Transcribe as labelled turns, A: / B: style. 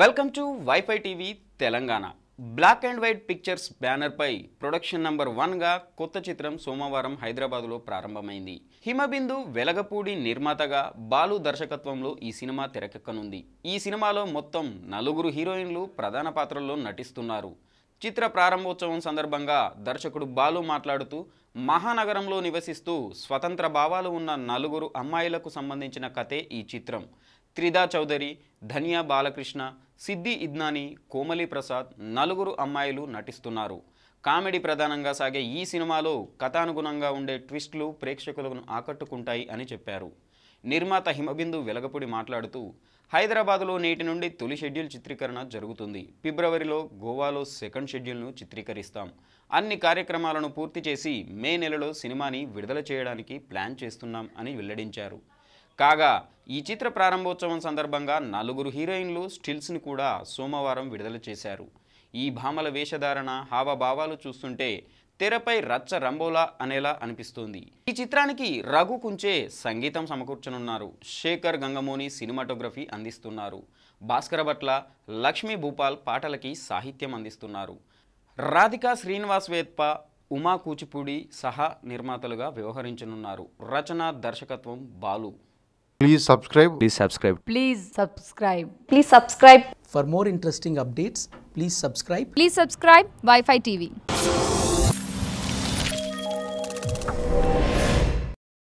A: Welcome to WiFi TV Telangana black and white pictures బ్యానర్పై production number వన్గా కొత్త చిత్రం సోమవారం హైదరాబాద్లో ప్రారంభమైంది హిమబిందు వెలగపూడి నిర్మాతగా బాలు దర్శకత్వంలో ఈ సినిమా తెరకెక్కనుంది ఈ సినిమాలో మొత్తం నలుగురు హీరోయిన్లు ప్రధాన పాత్రల్లో నటిస్తున్నారు చిత్ర ప్రారంభోత్సవం సందర్భంగా దర్శకుడు బాలు మాట్లాడుతూ మహానగరంలో నివసిస్తూ స్వతంత్ర భావాలు ఉన్న నలుగురు అమ్మాయిలకు సంబంధించిన కథే ఈ చిత్రం త్రిదా చౌదరి ధనియా బాలకృష్ణ సిద్ది ఇద్నాని కోమలి ప్రసాద్ నలుగురు అమ్మాయిలు నటిస్తున్నారు కామెడీ ప్రధానంగా సాగే ఈ సినిమాలో కథానుగుణంగా ఉండే ట్విస్టులు ప్రేక్షకులను ఆకట్టుకుంటాయి అని చెప్పారు నిర్మాత హిమబిందు వెలగపూడి మాట్లాడుతూ హైదరాబాదులో నేటి నుండి తొలి షెడ్యూల్ చిత్రీకరణ జరుగుతుంది ఫిబ్రవరిలో గోవాలో సెకండ్ షెడ్యూల్ను చిత్రీకరిస్తాం అన్ని కార్యక్రమాలను పూర్తి చేసి మే నెలలో సినిమాని విడుదల చేయడానికి ప్లాన్ చేస్తున్నాం అని వెల్లడించారు కాగా ఈ చిత్ర ప్రారంభోత్సవం సందర్భంగా నలుగురు హీరోయిన్లు స్టిల్స్ని కూడా సోమవారం విడుదల చేశారు ఈ భామల వేషధారణ హావభావాలు చూస్తుంటే తెరపై రచ్చ రంబోలా అనేలా అనిపిస్తుంది ఈ చిత్రానికి రఘు కుంచే సంగీతం సమకూర్చనున్నారు శేఖర్ గంగమోని సినిమాటోగ్రఫీ అందిస్తున్నారు భాస్కర భట్ల లక్ష్మీ భూపాల్ పాటలకి సాహిత్యం అందిస్తున్నారు రాధికా శ్రీనివాస్ వేత్ప ఉమా కూచిపూడి సహా నిర్మాతలుగా వ్యవహరించనున్నారు రచన దర్శకత్వం Balu Please subscribe. Please subscribe. Please subscribe. Please subscribe. For more interesting updates, please subscribe. Please subscribe Wi-Fi TV.